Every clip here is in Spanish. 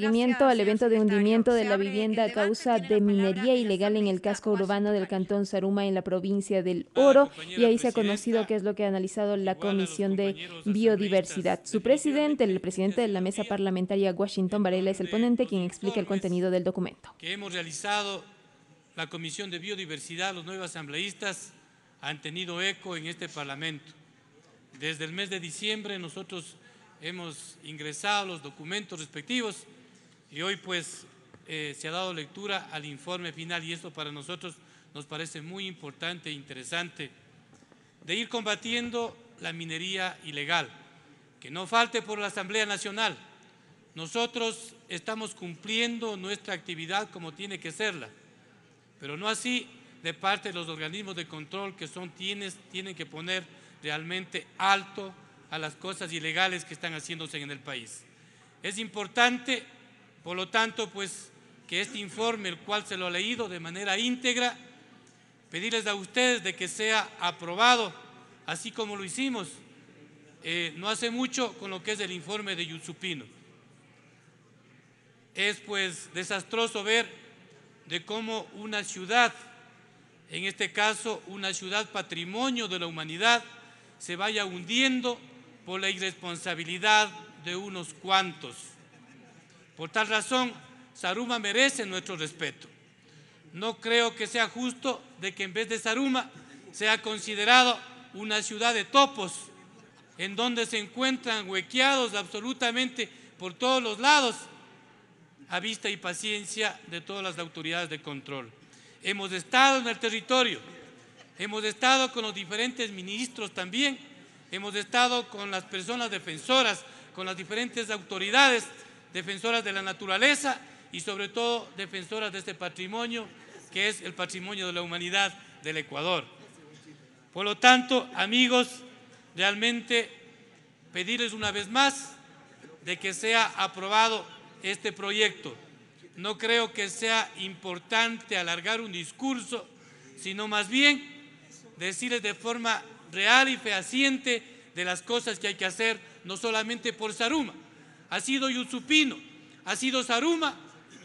seguimiento al evento de hundimiento de la vivienda a causa de minería ilegal en el casco urbano del Cantón Saruma en la provincia del ah, Oro y ahí se ha conocido qué es lo que ha analizado la Comisión de Biodiversidad. Su presidente, el presidente de la mesa parlamentaria Washington Varela, es el ponente quien explica el contenido del documento. Que hemos realizado la Comisión de Biodiversidad, los nuevos asambleístas han tenido eco en este Parlamento. Desde el mes de diciembre nosotros hemos ingresado los documentos respectivos y hoy pues eh, se ha dado lectura al informe final y esto para nosotros nos parece muy importante e interesante, de ir combatiendo la minería ilegal. Que no falte por la Asamblea Nacional. Nosotros estamos cumpliendo nuestra actividad como tiene que serla, pero no así de parte de los organismos de control que son tienes, tienen que poner realmente alto a las cosas ilegales que están haciéndose en el país. Es importante por lo tanto, pues que este informe, el cual se lo ha leído de manera íntegra, pedirles a ustedes de que sea aprobado, así como lo hicimos eh, no hace mucho con lo que es el informe de Yusupino. Es pues desastroso ver de cómo una ciudad, en este caso una ciudad patrimonio de la humanidad, se vaya hundiendo por la irresponsabilidad de unos cuantos. Por tal razón, Saruma merece nuestro respeto. No creo que sea justo de que en vez de Saruma sea considerado una ciudad de topos, en donde se encuentran huequeados absolutamente por todos los lados, a vista y paciencia de todas las autoridades de control. Hemos estado en el territorio, hemos estado con los diferentes ministros también, hemos estado con las personas defensoras, con las diferentes autoridades defensoras de la naturaleza y sobre todo defensoras de este patrimonio que es el patrimonio de la humanidad del Ecuador. Por lo tanto, amigos, realmente pedirles una vez más de que sea aprobado este proyecto. No creo que sea importante alargar un discurso, sino más bien decirles de forma real y fehaciente de las cosas que hay que hacer, no solamente por Saruma, ha sido Yusupino, ha sido Saruma,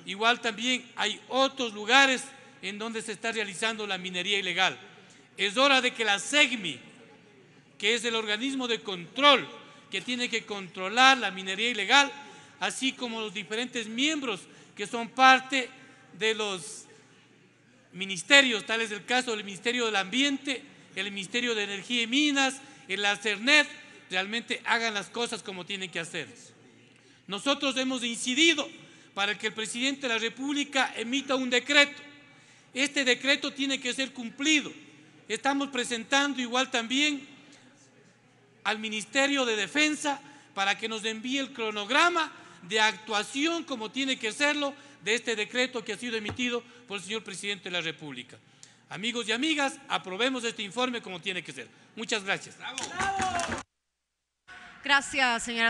igual también hay otros lugares en donde se está realizando la minería ilegal. Es hora de que la SEGMI, que es el organismo de control que tiene que controlar la minería ilegal, así como los diferentes miembros que son parte de los ministerios, tal es el caso del Ministerio del Ambiente, el Ministerio de Energía y Minas, el ACERNET, realmente hagan las cosas como tienen que hacerse. Nosotros hemos incidido para que el presidente de la República emita un decreto. Este decreto tiene que ser cumplido. Estamos presentando igual también al Ministerio de Defensa para que nos envíe el cronograma de actuación como tiene que serlo de este decreto que ha sido emitido por el señor presidente de la República. Amigos y amigas, aprobemos este informe como tiene que ser. Muchas gracias. Gracias, señora.